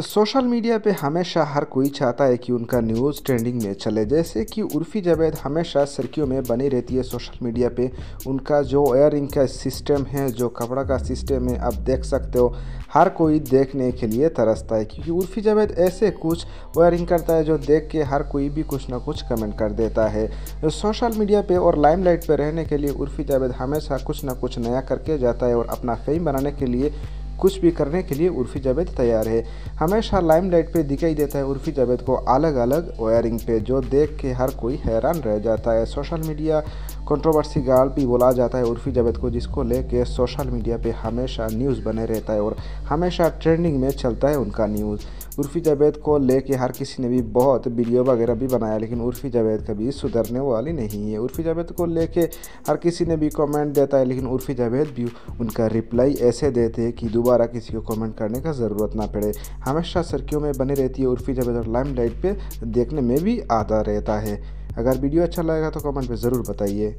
social media पे हमेशा हर कोई चाहता है कि उनका न्यूज़ ट्रेंडिंग में चले जैसे कि उर्फी जावेद हमेशा सर्कियों में बनी रहती है सोशल मीडिया पे उनका जो एयरिंग का सिस्टम है जो कपड़ा का सिस्टम है आप देख सकते हो हर कोई देखने के लिए तरसता है क्योंकि उर्फी जावेद ऐसे कुछ वायरिंग करता है जो देख के हर कोई भी कुछ ना कुछ कमेंट कर देता है सोशल मीडिया पर और लाइमलाइट पर रहने के लिए उर्फी जावेद हमेशा कुछ ना कुछ नया करके जाता है और अपना फेम बनाने के लिए कुछ भी करने के लिए उर्फी जावेद तैयार है हमेशा लाइमलाइट पे दिखाई देता है उर्फी जावेद को अलग अलग वायरिंग पे जो देख के हर कोई हैरान रह जाता है सोशल मीडिया कंट्रोवर्सी गाल भी बोला जाता है उर्फी जावेद को जिसको लेके सोशल मीडिया पे हमेशा न्यूज़ बने रहता है और हमेशा ट्रेंडिंग में चलता है उनका न्यूज़ उर्फ़ी जावेद को लेके हर किसी ने भी बहुत वीडियो वगैरह भी बनाया लेकिन उर्फ़ी जावेद कभी सुधरने वाली नहीं है उर्फ़ी जावेद को लेके हर किसी ने भी कमेंट देता है लेकिन उर्फ़ी जावेद भी उनका रिप्लाई ऐसे देते हैं कि दोबारा किसी को कमेंट करने का ज़रूरत ना पड़े हमेशा सर्कियों में बनी रहती है उर्फ़ी जावेद और लाइम लाइट पर देखने में भी आता रहता है अगर वीडियो अच्छा लगेगा तो कमेंट पर ज़रूर बताइए